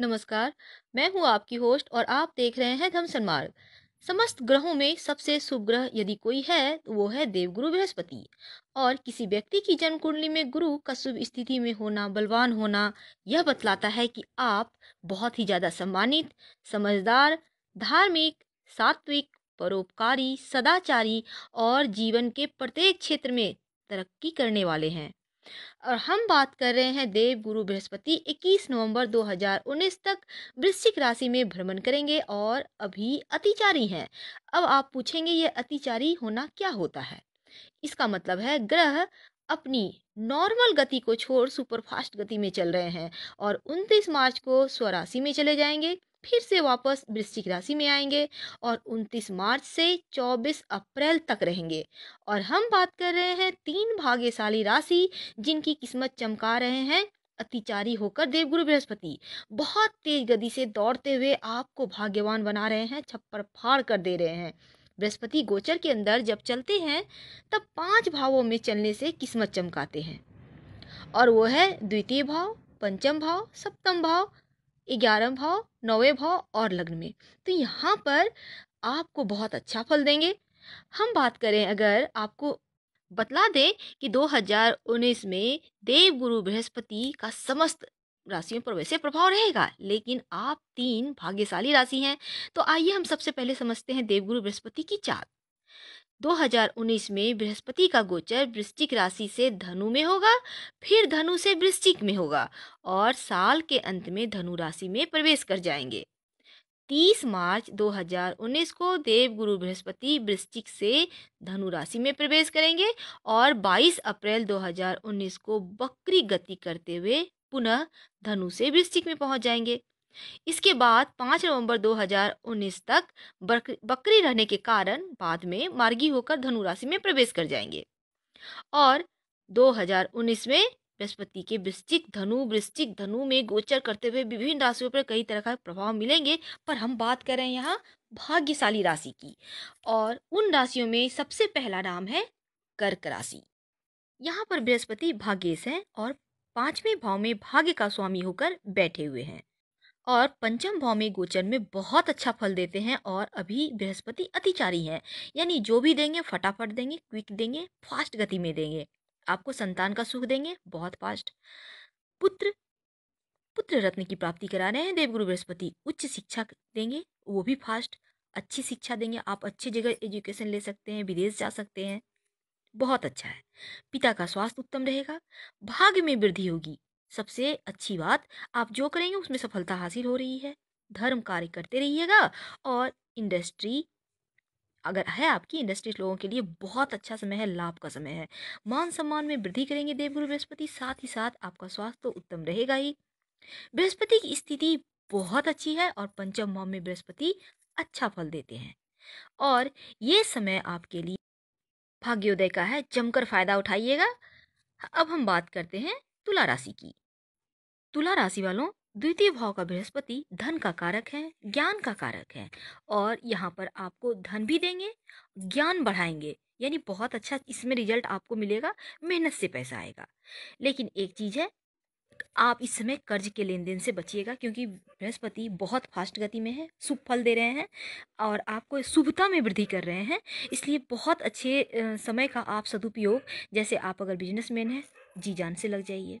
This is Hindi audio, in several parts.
नमस्कार मैं हूं आपकी होस्ट और आप देख रहे हैं धमसन मार्ग समस्त ग्रहों में सबसे शुभ ग्रह यदि कोई है तो वो है देवगुरु बृहस्पति और किसी व्यक्ति की जन्म कुंडली में गुरु का शुभ स्थिति में होना बलवान होना यह बतलाता है कि आप बहुत ही ज़्यादा सम्मानित समझदार धार्मिक सात्विक परोपकारी सदाचारी और जीवन के प्रत्येक क्षेत्र में तरक्की करने वाले हैं और हम बात कर रहे हैं देव गुरु बृहस्पति 21 नवंबर 2019 तक वृश्चिक राशि में भ्रमण करेंगे और अभी अतिचारी हैं अब आप पूछेंगे ये अतिचारी होना क्या होता है इसका मतलब है ग्रह अपनी नॉर्मल गति को छोड़ सुपरफास्ट गति में चल रहे हैं और 29 मार्च को स्वराशि में चले जाएंगे फिर से वापस वृश्चिक राशि में आएंगे और 29 मार्च से 24 अप्रैल तक रहेंगे और हम बात कर रहे हैं तीन भाग्यशाली राशि जिनकी किस्मत चमका रहे हैं अतिचारी होकर देवगुरु बृहस्पति बहुत तेज गति से दौड़ते हुए आपको भाग्यवान बना रहे हैं छप्पर फाड़ कर दे रहे हैं बृहस्पति गोचर के अंदर जब चलते हैं तब पांच भावों में चलने से किस्मत चमकाते हैं और वो है द्वितीय भाव पंचम भाव सप्तम भाव ग्यारह भाव नौवे भाव और लग्न में तो यहाँ पर आपको बहुत अच्छा फल देंगे हम बात करें अगर आपको बतला दें कि 2019 में देव गुरु बृहस्पति का समस्त राशियों पर वैसे प्रभाव रहेगा लेकिन आप तीन भाग्यशाली राशि हैं तो आइए हम सबसे पहले समझते हैं देवगुरु बृहस्पति की चाल 2019 में बृहस्पति का गोचर वृश्चिक राशि से धनु में होगा फिर धनु से वृश्चिक में होगा और साल के अंत में धनु राशि में प्रवेश कर जाएंगे 30 मार्च 2019 को देवगुरु बृहस्पति वृश्चिक से धनु राशि में प्रवेश करेंगे और 22 अप्रैल 2019 को बकरी गति करते हुए पुनः धनु से वृश्चिक में पहुंच जाएंगे इसके बाद पाँच नवंबर 2019 तक बकरी रहने के कारण बाद में मार्गी होकर धनु राशि में प्रवेश कर जाएंगे और 2019 में बृहस्पति के वृश्चिक धनु वृश्चिक धनु में गोचर करते हुए विभिन्न राशियों पर कई तरह का प्रभाव मिलेंगे पर हम बात कर रहे हैं यहाँ भाग्यशाली राशि की और उन राशियों में सबसे पहला नाम है कर्क राशि यहाँ पर बृहस्पति भाग्येश हैं और पांचवें भाव में भाग्य का स्वामी होकर बैठे हुए हैं और पंचम भाव में गोचर में बहुत अच्छा फल देते हैं और अभी बृहस्पति अतिचारी हैं यानी जो भी देंगे फटाफट देंगे क्विक देंगे फास्ट गति में देंगे आपको संतान का सुख देंगे बहुत फास्ट पुत्र पुत्र रत्न की प्राप्ति करा रहे हैं देवगुरु बृहस्पति उच्च शिक्षा देंगे वो भी फास्ट अच्छी शिक्षा देंगे आप अच्छी जगह एजुकेशन ले सकते हैं विदेश जा सकते हैं बहुत अच्छा है पिता का स्वास्थ्य उत्तम रहेगा भाग्य में वृद्धि होगी सबसे अच्छी बात आप जो करेंगे उसमें सफलता हासिल हो रही है धर्म कार्य करते रहिएगा और इंडस्ट्री अगर है आपकी इंडस्ट्री लोगों के लिए बहुत अच्छा समय है लाभ का समय है मान सम्मान में वृद्धि करेंगे देवगुरु बृहस्पति साथ ही साथ आपका स्वास्थ्य तो उत्तम रहेगा ही बृहस्पति की स्थिति बहुत अच्छी है और पंचम भाव में बृहस्पति अच्छा फल देते हैं और ये समय आपके लिए भाग्योदय का है जमकर फायदा उठाइएगा अब हम बात करते हैं तुला राशि की तुला राशि वालों द्वितीय भाव का बृहस्पति धन का कारक है ज्ञान का कारक है और यहाँ पर आपको धन भी देंगे ज्ञान बढ़ाएंगे यानी बहुत अच्छा इसमें रिजल्ट आपको मिलेगा मेहनत से पैसा आएगा लेकिन एक चीज़ है आप इस समय कर्ज के लेन देन से बचिएगा क्योंकि बृहस्पति बहुत फास्ट गति में है शुभ फल दे रहे हैं और आपको शुभता में वृद्धि कर रहे हैं इसलिए बहुत अच्छे समय का आप सदुपयोग जैसे आप अगर बिजनेसमैन हैं जी जान से लग जाइए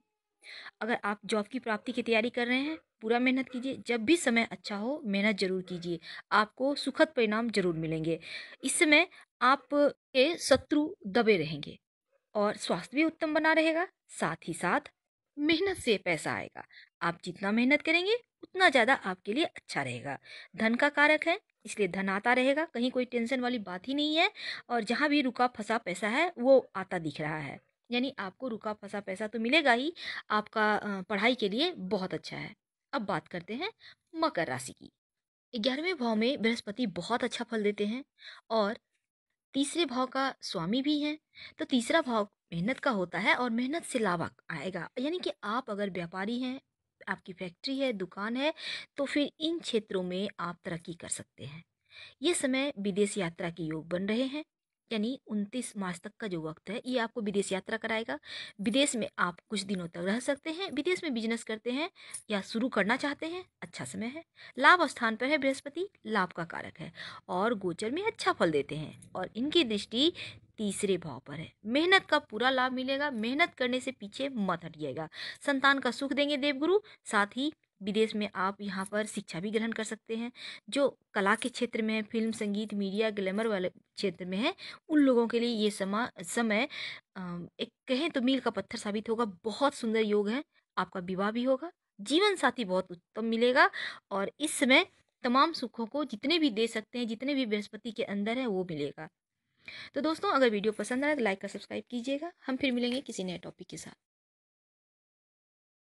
अगर आप जॉब की प्राप्ति की तैयारी कर रहे हैं पूरा मेहनत कीजिए जब भी समय अच्छा हो मेहनत जरूर कीजिए आपको सुखद परिणाम जरूर मिलेंगे इस समय आपके शत्रु दबे रहेंगे और स्वास्थ्य भी उत्तम बना रहेगा साथ ही साथ मेहनत से पैसा आएगा आप जितना मेहनत करेंगे उतना ज़्यादा आपके लिए अच्छा रहेगा धन का कारक है इसलिए धन आता रहेगा कहीं कोई टेंशन वाली बात ही नहीं है और जहाँ भी रुका फंसा पैसा है वो आता दिख रहा है यानी आपको रुका फंसा पैसा तो मिलेगा ही आपका पढ़ाई के लिए बहुत अच्छा है अब बात करते हैं मकर राशि की ग्यारहवें भाव में बृहस्पति बहुत अच्छा फल देते हैं और तीसरे भाव का स्वामी भी हैं तो तीसरा भाव मेहनत का होता है और मेहनत से लाभ आएगा यानी कि आप अगर व्यापारी हैं आपकी फैक्ट्री है दुकान है तो फिर इन क्षेत्रों में आप तरक्की कर सकते हैं ये समय विदेश यात्रा के योग बन रहे हैं यानी उनतीस मार्च तक का जो वक्त है ये आपको विदेश यात्रा कराएगा विदेश में आप कुछ दिनों तक रह सकते हैं विदेश में बिजनेस करते हैं या शुरू करना चाहते हैं अच्छा समय है लाभ स्थान पर है बृहस्पति लाभ का कारक है और गोचर में अच्छा फल देते हैं और इनकी दृष्टि तीसरे भाव पर है मेहनत का पूरा लाभ मिलेगा मेहनत करने से पीछे मत हटिएगा संतान का सुख देंगे देवगुरु साथ ही विदेश में आप यहाँ पर शिक्षा भी ग्रहण कर सकते हैं जो कला के क्षेत्र में है फिल्म संगीत मीडिया ग्लैमर वाले क्षेत्र में है उन लोगों के लिए ये समा समय एक कहें तो मील का पत्थर साबित होगा बहुत सुंदर योग है आपका विवाह भी होगा जीवन साथी बहुत उत्तम मिलेगा और इस समय तमाम सुखों को जितने भी दे सकते हैं जितने भी बृहस्पति के अंदर है वो मिलेगा तो दोस्तों अगर वीडियो पसंद आए तो लाइक और सब्सक्राइब कीजिएगा हम फिर मिलेंगे किसी नए टॉपिक के साथ